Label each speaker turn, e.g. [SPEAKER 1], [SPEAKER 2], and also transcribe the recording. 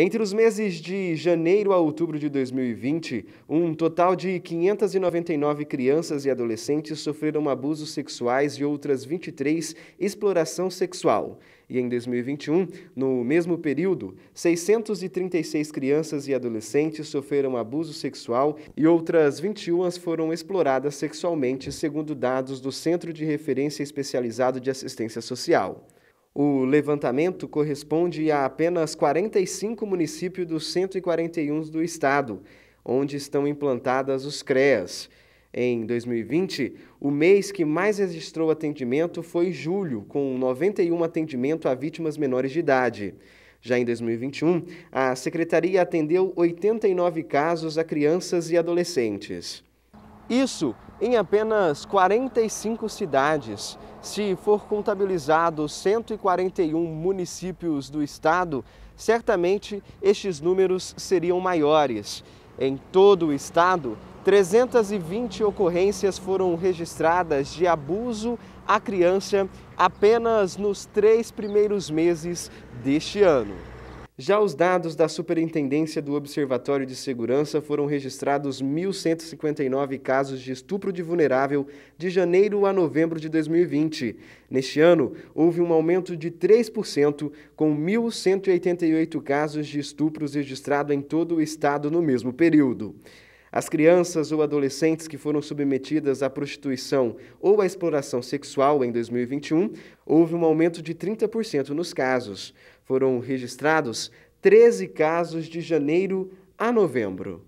[SPEAKER 1] Entre os meses de janeiro a outubro de 2020, um total de 599 crianças e adolescentes sofreram abusos sexuais e outras 23 exploração sexual. E em 2021, no mesmo período, 636 crianças e adolescentes sofreram abuso sexual e outras 21 foram exploradas sexualmente, segundo dados do Centro de Referência Especializado de Assistência Social. O levantamento corresponde a apenas 45 municípios dos 141 do estado, onde estão implantadas os CREAs. Em 2020, o mês que mais registrou atendimento foi julho, com 91 atendimento a vítimas menores de idade. Já em 2021, a secretaria atendeu 89 casos a crianças e adolescentes. Isso em apenas 45 cidades. Se for contabilizado 141 municípios do estado, certamente estes números seriam maiores. Em todo o estado, 320 ocorrências foram registradas de abuso à criança apenas nos três primeiros meses deste ano. Já os dados da Superintendência do Observatório de Segurança foram registrados 1.159 casos de estupro de vulnerável de janeiro a novembro de 2020. Neste ano, houve um aumento de 3%, com 1.188 casos de estupros registrados em todo o estado no mesmo período. As crianças ou adolescentes que foram submetidas à prostituição ou à exploração sexual em 2021, houve um aumento de 30% nos casos. Foram registrados 13 casos de janeiro a novembro.